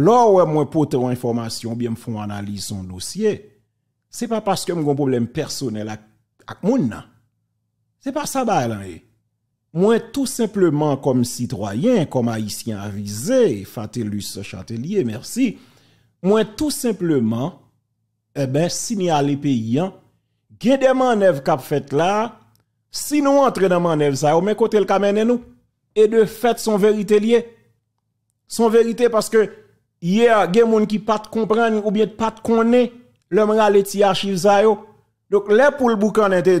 Lorsque je pote une information bien me font analyse son dossier, c'est pas parce que j'ai un problème personnel avec mon C'est pas ça hein. Moi tout simplement comme citoyen, comme haïtien avisé, Fatelus Châtelier, merci. Moi tout simplement eh ben signaler paysan hein, gen des manœuvres qu'a fait là, si nous entrons dans manœuvre ça, mais côté le nous et de fait son vérité lié. Son vérité parce que Hier, il y a des gens qui ne comprennent pas ou bien ne connaissent l'homme ralenti archive Donc, là, pour le boucan, était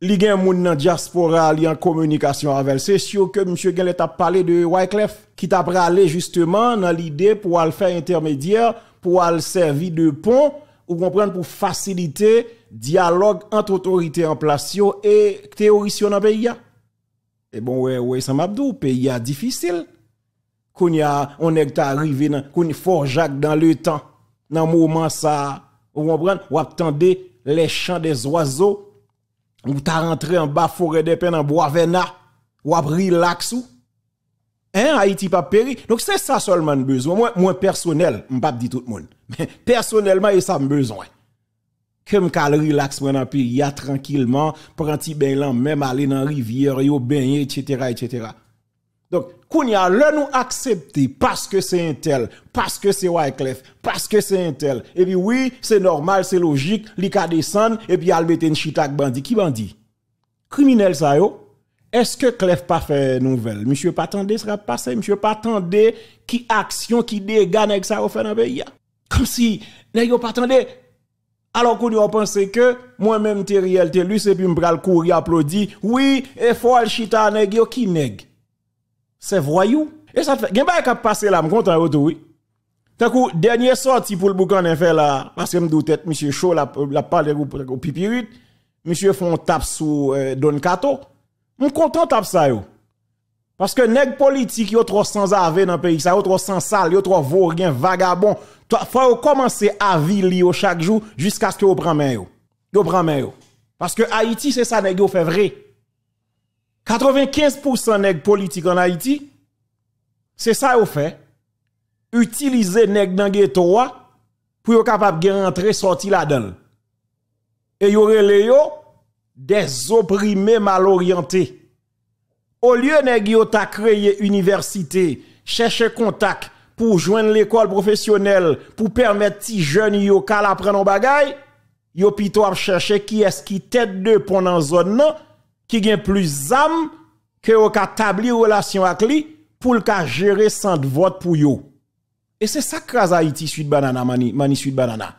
les gens dans diaspora, li en communication avec C'est sûr que M. Gellet a parlé de Wyclef, qui a parlé justement dans l'idée pour faire intermédiaire, pour le servir de pont, ou comprendre pour faciliter dialogue entre autorités en place et théoriciens dans le pays. Et bon, ouais, ouais, ça m'a pays est difficile. Kounya, on est arrivé dans, qu'on fort dans le temps. Dans le moment ça, vous comprenez? Ou attendez les chants des oiseaux. Ou t'a rentré en bas forêt des peines en bois vena. Ou relax relax. Hein, Haïti pas péri. Donc c'est ça seulement besoin. Moi, moi personnel, m'pap dit tout le monde. Mais personnellement, et ça me besoin que me relax moi dans pays tranquillement un petit bain même aller dans rivière yo baigner etc etc donc qu'on a le nous accepter parce que c'est un tel, parce que c'est Wyclef, parce que c'est un tel. Et puis oui, c'est normal, c'est logique, li ka et e puis al mette chitak bandit. Qui bandit Criminel ça yo. Est-ce que Clef pas fait nouvelle Monsieur pas attendez sera passé, monsieur pas attendez qui action qui dégâts avec ça au faire dans pays. Comme si n'a pas attendez alors qu'on nous penser que moi-même t'es réel, lui, e c'est puis me courir applaudir. Oui, et faut al chita avec yo qui nèg c'est voyou. Et ça fait, pas qui kap passé là, content de oui. T'as coup, dernier sortie pour le boucan fait là, parce que je me tête monsieur Chaud la la parle au pipirit, monsieur font tap sous euh, Don content de taper ça yo. Parce que nèg politique sont trop sans ave dans pays ça, yo trop sans sale, yo trop vagabonds. vagabond. Faut commencer à vivre chaque jour jusqu'à ce que vous preniez. main yo. Yo main yo. Parce que Haïti c'est ça nèg yo fait vrai. 95% nèg politique en Haïti, c'est ça au fait. Utiliser nèg dans ghetto pour être capable de rentrer sortir là-dedans. Et yo les des opprimés mal orientés. Au lieu de créer une créé université, chercher contact pour joindre l'école professionnelle pour permettre aux jeunes yo kal apprendre ils yo chercher qui est-ce qui tête de pendant dans zone qui gagne plus d'âme que au ka tabli relation avec lui pour le gérer sans vote pour yo. Et c'est ça que Haïti suite Banana mani, mani Sud Banana.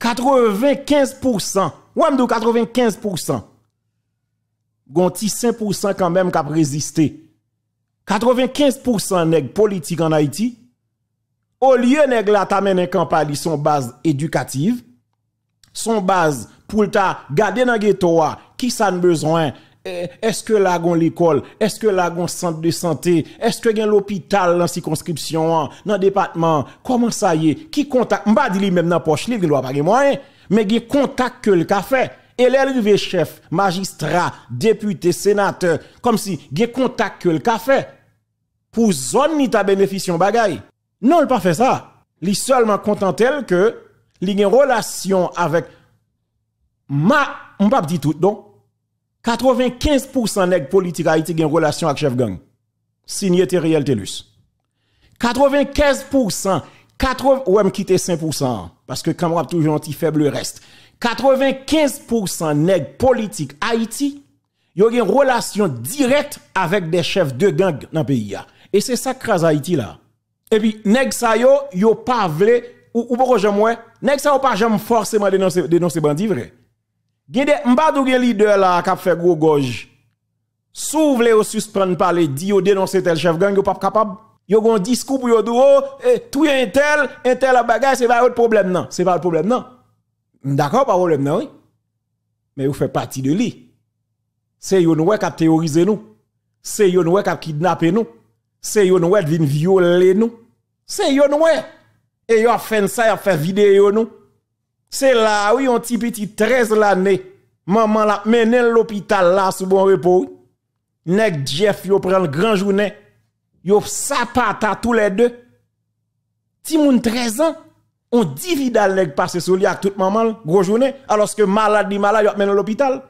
95% ou 95% gonti 5% quand même qui résisté. 95% nèg politique en Haïti au lieu nèg la ta en campagne son base éducative, son base pour ta garder dans ghetto qui ça a besoin eh, est-ce que là gon l'école est-ce que là gon centre de santé est-ce que a l'hôpital dans circonscription hein, dans département comment ça y est qui contact M'a dit lui même dans poche li il doit pas moyen mais il contact que le café et l'arrivée chef magistrat député sénateur comme si il contact que le café pour zone ni ta de bagaille non il pas fait ça il seulement contentel que il une relation avec ma on pas dit tout donc 95% nèg politique Haïti une relation avec chef gang. Signé Teriel Telus. 95% 80 ou même quitter 5% parce que quand toujours un petit faible reste. 95% nèg politique Haïti a une relation directe avec des chefs de gang dans le pays Et c'est ça qui crase Haïti là. Et puis nèg sa yo pas vle ou ou pas jamais nèg sa pas forcément dénoncer dénoncer bandi vrai. Gede, m'badou gen leader la kap fait gros gorge. Sou vle ou suspend parler, di ou dénoncer tel chef gang, yo pas capable. Yo gon discours pour yo dou, oh, eh, tout un tel, un tel bagage, c'est pas votre problème non. C'est pas le problème non. D'accord, pas problème non, Mais vous faites partie de lui. C'est yon qui kap théorisé nous. C'est yon qui kap kidnapper nous. C'est yon qui vin violer nous. C'est yon ouè. Et yon a fait ça, yon a fait vidéo nous. C'est là, oui, on petit petit 13 l'année. Maman la mené l'hôpital là sous bon repos. Nek Jeff yo prend grand journée. Yo sapata tous les deux. Timoun monde 13 ans, on divide nèg passe sous lui avec toute maman gros journée alors que malade malade yo mené l'hôpital.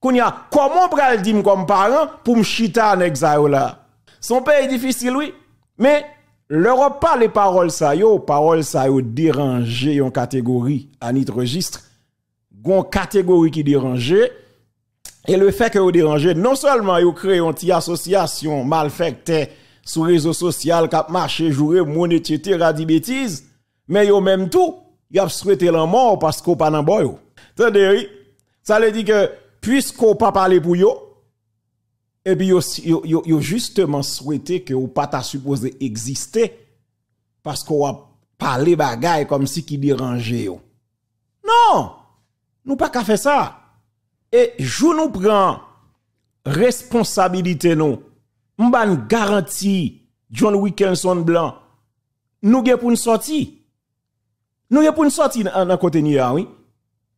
Kounya, comment pral dim comme parent pour me chita Zayola. ça là. Son pays difficile oui, mais L'Europe parle les paroles ça yo, paroles ça yo déranger yon catégorie à notre registre. Gon catégorie qui déranger et le fait que vous dérangez, non seulement vous créé une petite association malfaite sur les réseaux sociaux, cap marché, jouer, mon, radi bêtise bêtises, mais yo même tout, vous a souhaité la mort parce qu'on pas dans boy. Tendez, ça veut dire que, puisqu'on pas parlé pour yo, et eh puis yo justement souhaité que ou pas ta supposé exister parce qu'on a parlé bagaille comme si qui dérangeait non nous pas qu'à faire ça et je nous prend responsabilité nous m'ban garantie John Wickenson blanc nous sommes pour une sortie nous est pour une sortie dans côté oui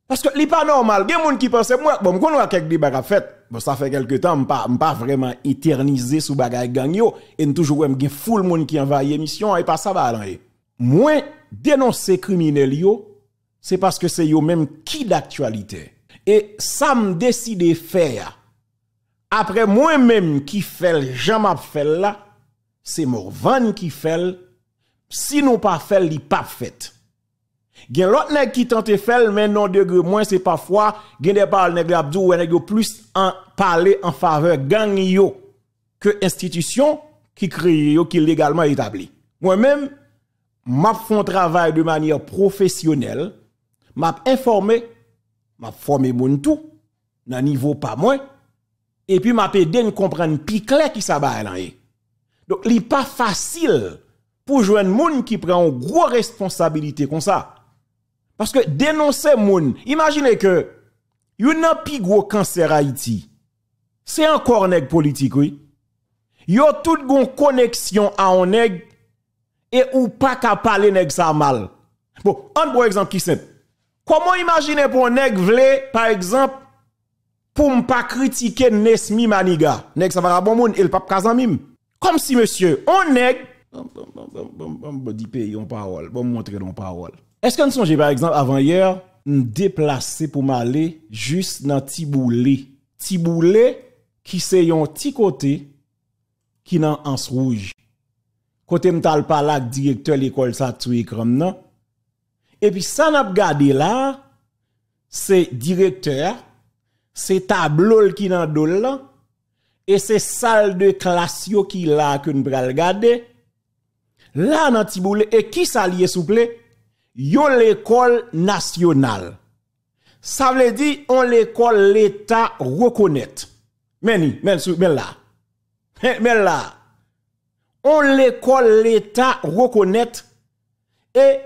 parce que li pas normal gè moun qui pense moi bon qu'on a quelque débats à faire bon, ça fait quelques temps, je ne pas vraiment éternisé sous bagaille gang et toujours même full monde qui envahit émission et pas ça va aller. Moins dénoncer criminel criminels, c'est parce que c'est eux même qui d'actualité. Et ça me décide faire. Après moi-même qui fait jamais fait là, c'est Morvan qui fait. Si nous pas fait, il pas fait. Gen l'autre nèg qui tente faire mais non degré moins c'est parfois gen des paroles nèg abdou nèg plus en parler en faveur gang yo que institution qui créé qui légalement établi. Moi-même m'a font travail de manière professionnelle, m'a informé, m'a formé moun tout nan niveau pas moins et puis m'a aidé à comprendre plus clair qui ça ba e. Donc li pas facile pour joindre monde qui prend une grosse responsabilité comme ça. Parce que dénoncer moun, imaginez que yon nan pi gros cancer Haïti. C'est encore nèg politique oui. Yon tout gon connexion à un nèg et ou pas ka parler nèg sa mal. Bon, un bon exemple qui simple. Comment imaginer pour nèg vle par exemple pour ne pas critiquer Nesmi Maniga. Nèg ça va bon moun, il pas Kazamim. Comme si monsieur, on nèg bon bon bon bon bon bon parole, bon montrer bon parole. Eske nou sonje, par exemple, avan yer, nou deplase pou ma le, jist nan ti boule. Ti boule, ki se yon ti kote, ki nan ans rouge. Kote m tal palak direktor l'ekol sa tuye krom nan. Epi sa nap gade la, se direktor, se tablol ki nan dole la, e se sal de klasyo ki la, ki nou pral gade, la nan ti boule, e ki sal ye souple, Yon l'école nationale. Ça veut dire, on l'école l'État reconnaît. Mais, mais, mais là. Hein, mais là. On l'école l'État reconnaît. Et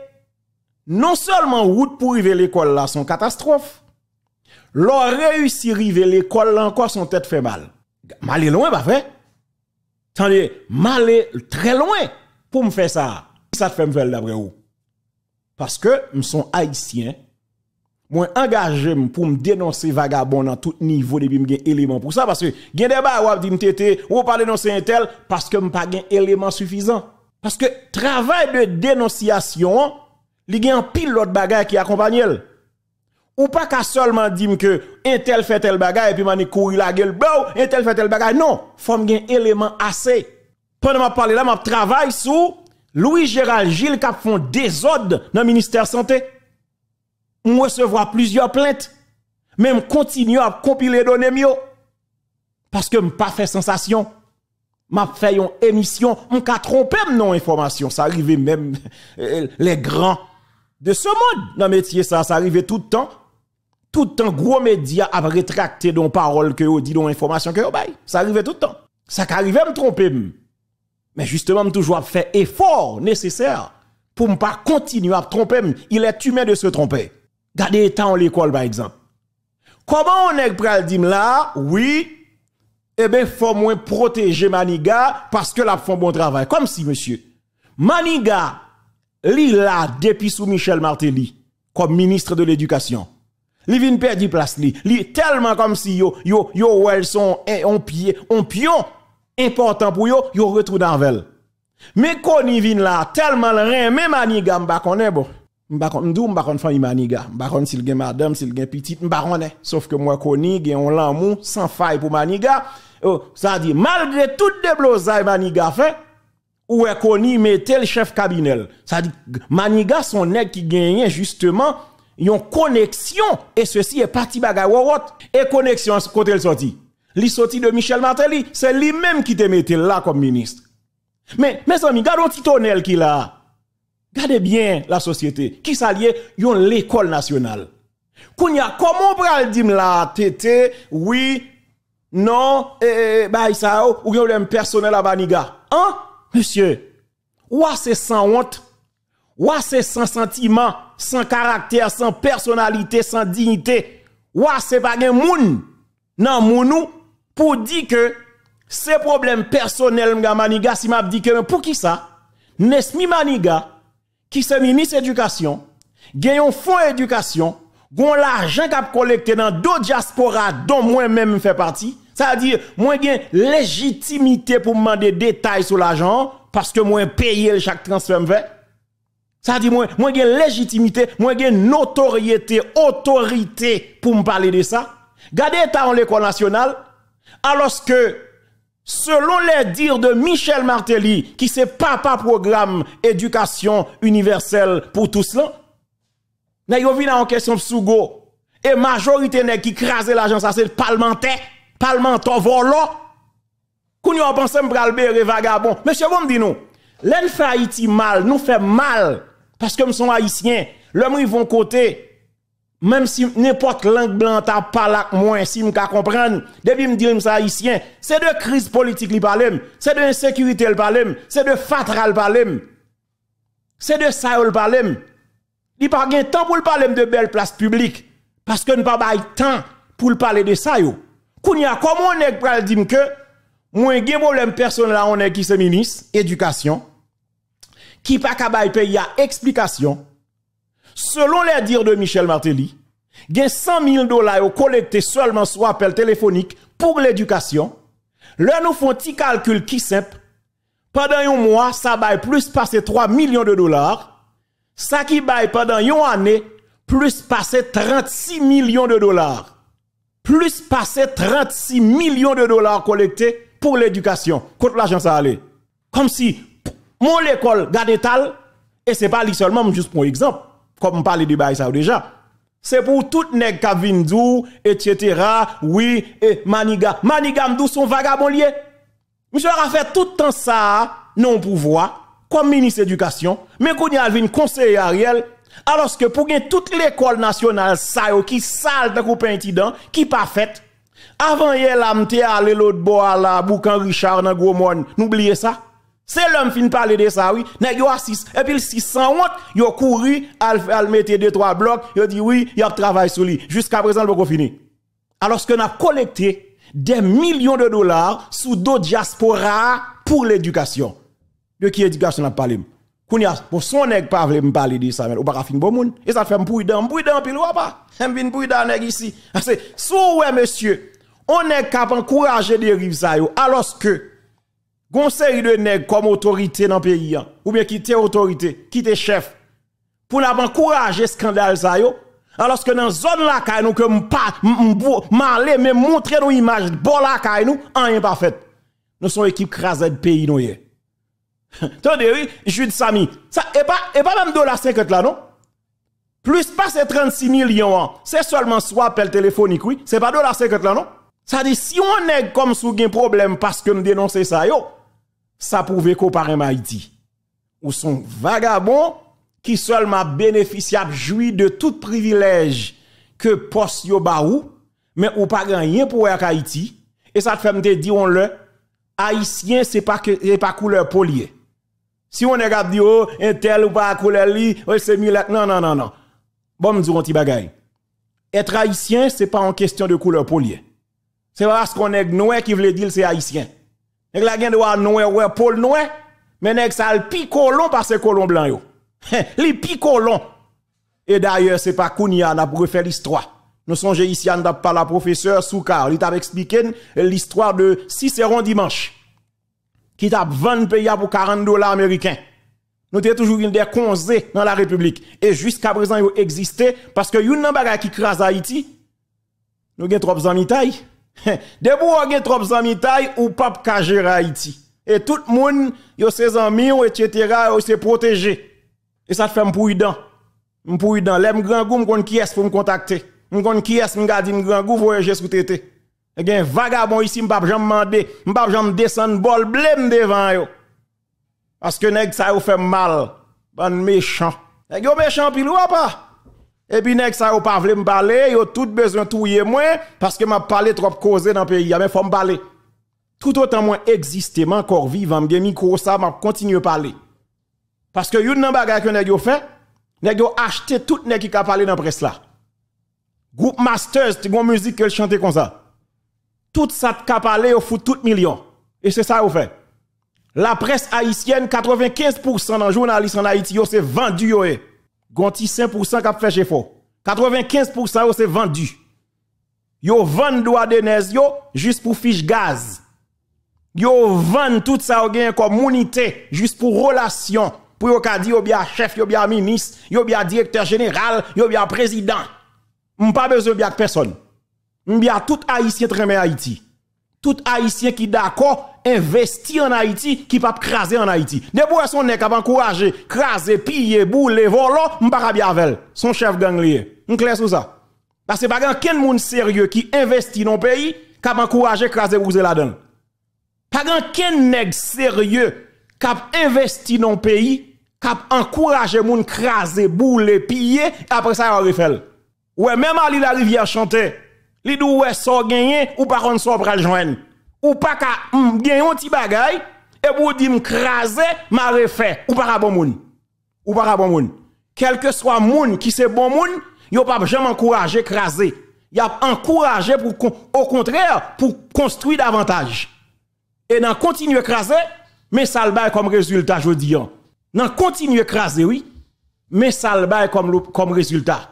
non seulement route pour arriver l'école là sont catastrophe. L'on réussit arriver l'école là encore son tête fait mal. Mal est loin, pas vrai? Tandis, mal est très loin pour me faire ça. Ça te fait me faire d'après parce que je suis haïtien. moins engagé pour me dénoncer vagabond à tout niveau depuis me un élément pour ça parce que des débat ou dit ou pas dénoncer un tel parce que me pas élément suffisant. Parce que travail de dénonciation, il y a un pile l'autre bagaille qui accompagne Ou pas qu'à seulement dire que un tel fait tel bagaille et puis dit courir la gueule, un tel fait tel bagaille. Non, faut me élément assez. Pendant je parler là, Je travaille sous Louis-Gérald Gilles qui des ordres dans le ministère santé. On recevra plusieurs plaintes. Même continue à compiler données mieux. Parce que je pas fait sensation. M'a fait une émission, m'a trompé non information. Ça arrive même euh, les grands de ce monde dans le métier ça, ça arrive tout le temps. Tout le temps, gros médias a rétracté nos paroles que vous dit, dans informations que vous Ça arrive tout le temps. Ça arrive à me tromper. Mais justement, toujours faire effort nécessaire pour ne pas continuer à tromper. Il est humain de se tromper. Gardez temps en l'école, par exemple. Comment on est prêt dire là, oui, eh bien, faut moins protéger Maniga parce que la font bon travail. Comme si, monsieur, Maniga, li là, depuis sous Michel Martelly, comme ministre de l'éducation. Li vient perdu place Il est tellement comme si yo, yo, yo, elles sont, un pied, pion important pour yo, yo retour dans vel. Mais qu'on y vient là, tellement le rien, même maniga pas bah, connaît bon. M'ba connaît, m'dou m'ba connaît famille maniga. M'ba connaît s'il gen madame, s'il gen petite, m'ba Sauf que moi Koni, j'ai un l'amour, sans faille pour maniga. Oh, ça dit, malgré toutes les blosailles maniga fait, ou est Koni le chef cabinet. Ça dit, maniga son nek qui gagnait justement une connexion, et ceci est parti bagay Et connexion, côté le sorti. Li sorti de Michel Martelly, c'est lui-même qui te mette là comme ministre. Mais mes amis, gardons petit tonnel qui là. Gardez bien la société qui s'allie yon l'école nationale. Kounya, comment pral dim la tété, oui, non, eh, eh bah, ça, ou yon l'aime personnel à Baniga. Hein? Monsieur, ouais, c'est sans honte. oua c'est sans sentiment, sans caractère, sans personnalité, sans dignité. Oua c'est pas gen moun. Nan mounou, pour dire que c'est problème personnel mga Maniga si m'a dit que pour qui ça Nesmi Maniga qui c'est ministre éducation gagne un fonds éducation gon l'argent qu'a collecté dans d'autres diasporas dont moi même fait partie ça veut dire moi gagne légitimité pour demander détails sur l'argent parce que moi paye chaque transfert ça dit moi moi gagne légitimité moi gagne notoriété autorité pour me parler de ça Gardez état en l'école nationale Alos ke, selon le dir de Michel Martelly, ki se papa program edukasyon universel pou tous lan, na yo vi nan an kesyon psugo, e majorite ne ki krasi l'ajansase palmente, palmento volo, koun yo apansem pralbe re vagabon. Mèche, wèm bon, di nou, lèn fè Haiti mal, nou fè mal, paske m son Haitien, lèm rivon kotey, même si n'importe langue blanche a parlé moi, si je comprendre, depuis me dire ça haïtien, c'est de crise politique qu'il parle, c'est de insécurité qu'il parle, c'est de fatra qu'il parle, c'est de ça qu'il parle. Il n'y a pas de temps pour parler de belles places publiques, parce que ne pas de temps pour parler de ça. Kounia, comment on est dire que, moi, j'ai un problème personnel on est qui se ministre, éducation, qui pas de pays à explication, Selon les dires de Michel Martelly, il y a 100 000 dollars collectés seulement sur appel téléphonique pour l'éducation. Là, nous font un petit calcul qui simple. Pendant un mois, ça baille plus passer 3 millions de dollars. Ça qui baille pendant une année, plus passer 36 millions de dollars. Plus passer 36 millions de dollars collectés pour l'éducation. Contre l'argent, ça allait. Comme si mon école, garde et c'est pas lui seulement, juste pour exemple comme parle de bail ça déjà. C'est pour tout nèg qui etc. Oui, et maniga. Maniga m'dou son vagabond lié. Monsieur a fait tout le temps ça, non pouvoir, comme ministre éducation, mais qu'on y a un conseiller Ariel, alors que pour toute l'école nationale, ça, qui sale de groupe qui pas faite. Avant hier, là, à l'autre bois, là, boucan Richard, dans gros monde, n'oubliez ça. C'est l'homme qui parle de ça, oui. Nèg assis et puis 600 ils yo couru al, al mis deux trois blocs, yo dit oui, y a travaillé sur lui. Jusqu'à présent le fini. Alors ce qu'on a collecté des millions de dollars sous d'autres diasporas pour l'éducation. De qui éducation on parlé Kounya, pour son nèg pas voulu me parler de ça, ou pas fin bon moun. Et ça fait un dans, puis dans pile ou pas. un vinn dans nèg ici. C'est sous ouais monsieur, on est capable d'encourager des rives ça alors que Gon série de nèg comme autorité dans le pays hein. ou bien qui t'es autorité, qui chef pour la encourager scandale ça yo alors que dans zone la caille nous que pas aller mais montrer nos images bon la caille nous rien pas fait. Nous sommes équipe crasée de pays nous attendez oui, Jude Sami, ça est pas et pas même dollar 50 là non plus pas ces 36 millions, hein. c'est seulement soit appel téléphonique, oui. C'est pas dollar 50 là, non? Ça dit, si on est comme sous un problème parce que nous dénonçons ça, yo, ça prouve comparer parrain Haïti. Ou sont vagabonds qui seulement bénéficient jouit de tout privilège que poste yo ou, mais ou pas rien pour Haïti. Et ça te fait me dire on le haïtien c'est pas que pas couleur polier. Si on regarde dit oh un tel ou pas couleur li, c'est oh, mille. non non non non. Bon me un petit bagay. Être haïtien c'est pas en question de couleur polier. C'est parce qu'on est nous qui veut dire c'est haïtien. Nèg la gen ouais Paul Noé, mais nèg sa le picolon parce que colon blanc yo. li picolon. Et d'ailleurs c'est pas Kounia n'a refaire l'histoire. Nous sommes ici on la la professeur Soukar, il t'a expliqué l'histoire de Cicéron dimanche qui t'a vendu pays pour 40 dollars américains. Nous avons toujours une des conseils dans la République. Et jusqu'à présent, ils existaient parce que une bagay qui crase Haïti, nous avons trop amis taille. Debou ou gen trop zami tay ou pap ka jere Haïti. Et tout le monde, yo ses et cetera, yo se protégé. Et ça te fait m'pouidan. M'pouidan. Lè m'gran gou m'kon qui est pour me contacter. M'kon qui est m'gadi m'gran gou voyage sou tete. Et gen vagabond ici m'pap jamais mande, m'pap jamais descend bol blême devant yo. Parce que nèg sa yo fait mal. Ban méchant. Et yo méchant pile ou pas? Et puis, ne ça, pas voulu me parler, yo tout besoin touyer moi, parce que m'a parlé trop causé dans le pays, mais faut me parler. Tout autant moi suis encore vivant, m'gè micro ça, m'a continuer parler. Parce que yon nan bagay que nèg yo fait, nèg yo acheté tout nèg qui ka parlé dans presse là. Groupe Masters, ti gon musique que chanter comme ça. Tout ça ka parlé, yo fout tout million. Et c'est ça yo fait. La presse haïtienne, 95% des journalistes en Haïti, c'est vendu. Yo, eh gonti 5% qui fait chez 95% c'est vendu. Yo vendent droit de nez yo juste pour fiche gaz. Yo vendent tout ça gagne comme communauté, juste pour relation, pour yo ka di bien chef, yo bien ministre, yo bien directeur général, yo bien président. M pas besoin bien personne. M bien tout haïtien bien Haïti. Tout haïtien qui d'accord investi en Haïti qui pas craser en Haïti. Ne pour son nek pas encourager craser, piller, bouler, voler, m'pas bien avec son chef ganglier. lié. On clair sur ça. Parce que pas grand monde sérieux qui investit dans pays qui a encourager craser bouser la donne. Pas grand nek sérieux qui investi dans pays qui encourager moun craser, bouler, piller après ça on refait. Ouais, même Ali la rivière chanter. Li doux, ouais so gagné ou par contre so pral joindre ou pas qu'à gagner un petit bagay et pour dire m'craser m'a refait ou pas bon moun ou pas bon moun quel que soit moun qui se bon moun yo pas jamais encouragé craser y a encouragé pour au contraire pour construire davantage et dans continuer craser mais ça le comme résultat je dis hein. dans continuer craser oui mais ça le comme comme résultat